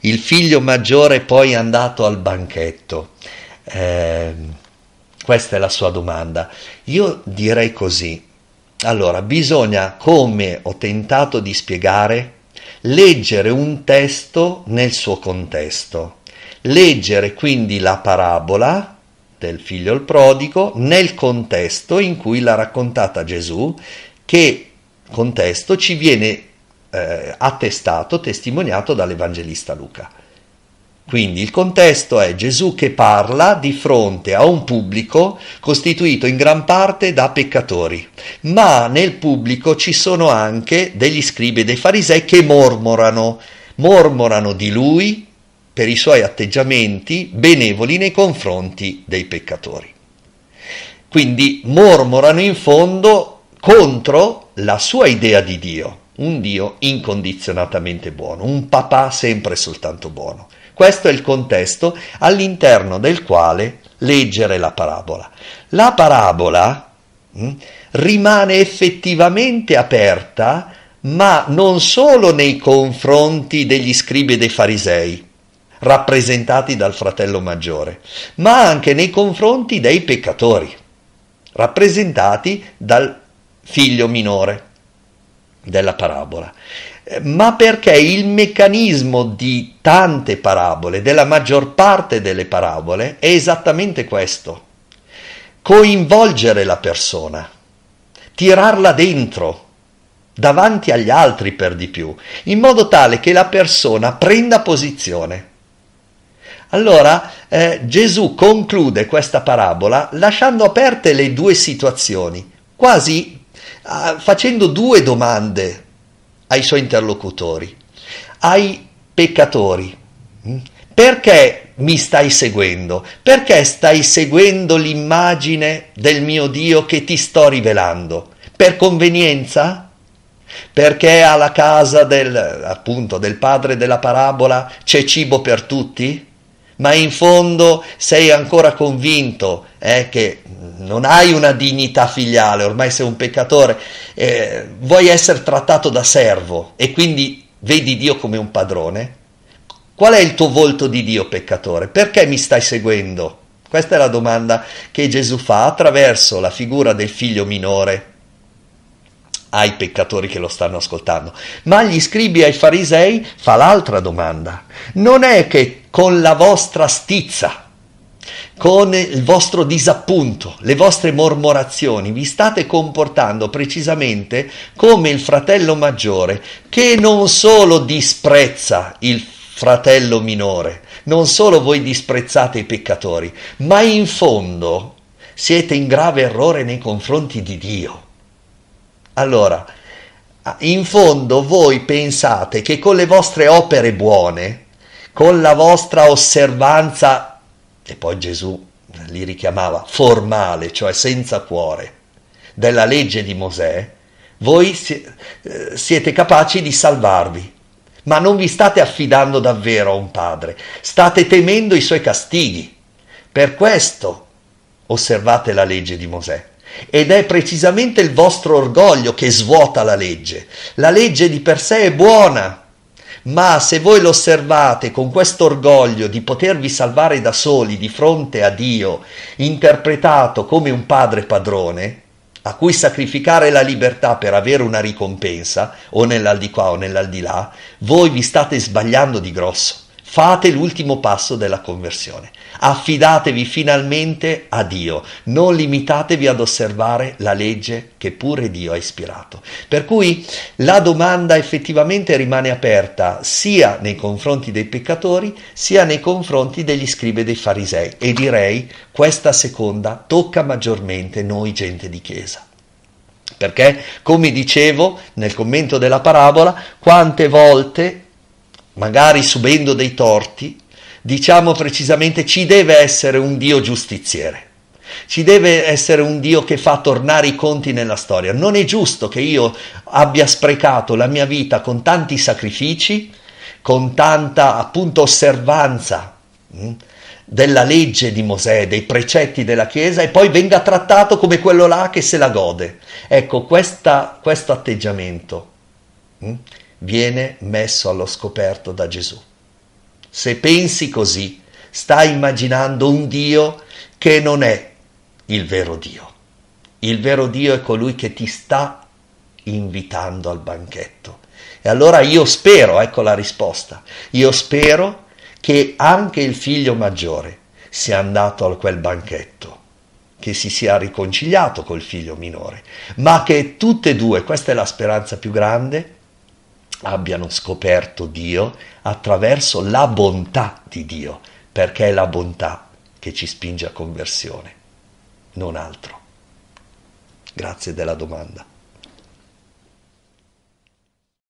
Il figlio maggiore poi è andato al banchetto. Eh, questa è la sua domanda. Io direi così. Allora, bisogna, come ho tentato di spiegare, leggere un testo nel suo contesto. Leggere quindi la parabola del figlio il prodigo nel contesto in cui l'ha raccontata Gesù, che contesto ci viene eh, attestato, testimoniato dall'Evangelista Luca. Quindi il contesto è Gesù che parla di fronte a un pubblico costituito in gran parte da peccatori, ma nel pubblico ci sono anche degli scribi e dei farisei che mormorano, mormorano di lui per i suoi atteggiamenti benevoli nei confronti dei peccatori. Quindi mormorano in fondo contro la sua idea di Dio un Dio incondizionatamente buono, un papà sempre soltanto buono. Questo è il contesto all'interno del quale leggere la parabola. La parabola mh, hm, rimane effettivamente aperta, ma non solo nei confronti degli scribi e dei farisei, rappresentati dal fratello maggiore, ma anche nei confronti dei peccatori, rappresentati dal figlio minore della parabola, eh, ma perché il meccanismo di tante parabole, della maggior parte delle parabole, è esattamente questo. Coinvolgere la persona, tirarla dentro, davanti agli altri per di più, in modo tale che la persona prenda posizione. Allora eh, Gesù conclude questa parabola lasciando aperte le due situazioni, quasi Ah, facendo due domande ai suoi interlocutori, ai peccatori. Mm? Perché mi stai seguendo? Perché stai seguendo l'immagine del mio Dio che ti sto rivelando? Per convenienza? Perché alla casa del, appunto, del padre della parabola c'è cibo per tutti? ma in fondo sei ancora convinto eh, che non hai una dignità filiale, ormai sei un peccatore, eh, vuoi essere trattato da servo e quindi vedi Dio come un padrone? Qual è il tuo volto di Dio, peccatore? Perché mi stai seguendo? Questa è la domanda che Gesù fa attraverso la figura del figlio minore ai peccatori che lo stanno ascoltando. Ma agli scribi e ai farisei fa l'altra domanda. Non è che con la vostra stizza, con il vostro disappunto, le vostre mormorazioni, vi state comportando precisamente come il fratello maggiore che non solo disprezza il fratello minore, non solo voi disprezzate i peccatori, ma in fondo siete in grave errore nei confronti di Dio. Allora, in fondo voi pensate che con le vostre opere buone, con la vostra osservanza, e poi Gesù li richiamava, formale, cioè senza cuore, della legge di Mosè, voi eh, siete capaci di salvarvi, ma non vi state affidando davvero a un padre, state temendo i suoi castighi. Per questo osservate la legge di Mosè. Ed è precisamente il vostro orgoglio che svuota la legge. La legge di per sé è buona, ma se voi lo osservate con questo orgoglio di potervi salvare da soli di fronte a Dio, interpretato come un padre padrone, a cui sacrificare la libertà per avere una ricompensa, o nell'aldi qua o nell'aldilà, voi vi state sbagliando di grosso. Fate l'ultimo passo della conversione. Affidatevi finalmente a Dio, non limitatevi ad osservare la legge che pure Dio ha ispirato. Per cui la domanda effettivamente rimane aperta sia nei confronti dei peccatori sia nei confronti degli scribi e dei farisei e direi questa seconda tocca maggiormente noi gente di Chiesa perché, come dicevo nel commento della parabola, quante volte magari subendo dei torti, diciamo precisamente ci deve essere un Dio giustiziere. Ci deve essere un Dio che fa tornare i conti nella storia. Non è giusto che io abbia sprecato la mia vita con tanti sacrifici, con tanta appunto osservanza mm, della legge di Mosè, dei precetti della Chiesa e poi venga trattato come quello là che se la gode. Ecco, questa, questo atteggiamento mh, mm, viene messo allo scoperto da Gesù. Se pensi così, stai immaginando un Dio che non è il vero Dio. Il vero Dio è colui che ti sta invitando al banchetto. E allora io spero, ecco la risposta, io spero che anche il figlio maggiore sia andato a quel banchetto, che si sia riconciliato col figlio minore, ma che tutte e due, questa è la speranza più grande, abbiano scoperto Dio attraverso la bontà di Dio, perché è la bontà che ci spinge a conversione, non altro. Grazie della domanda.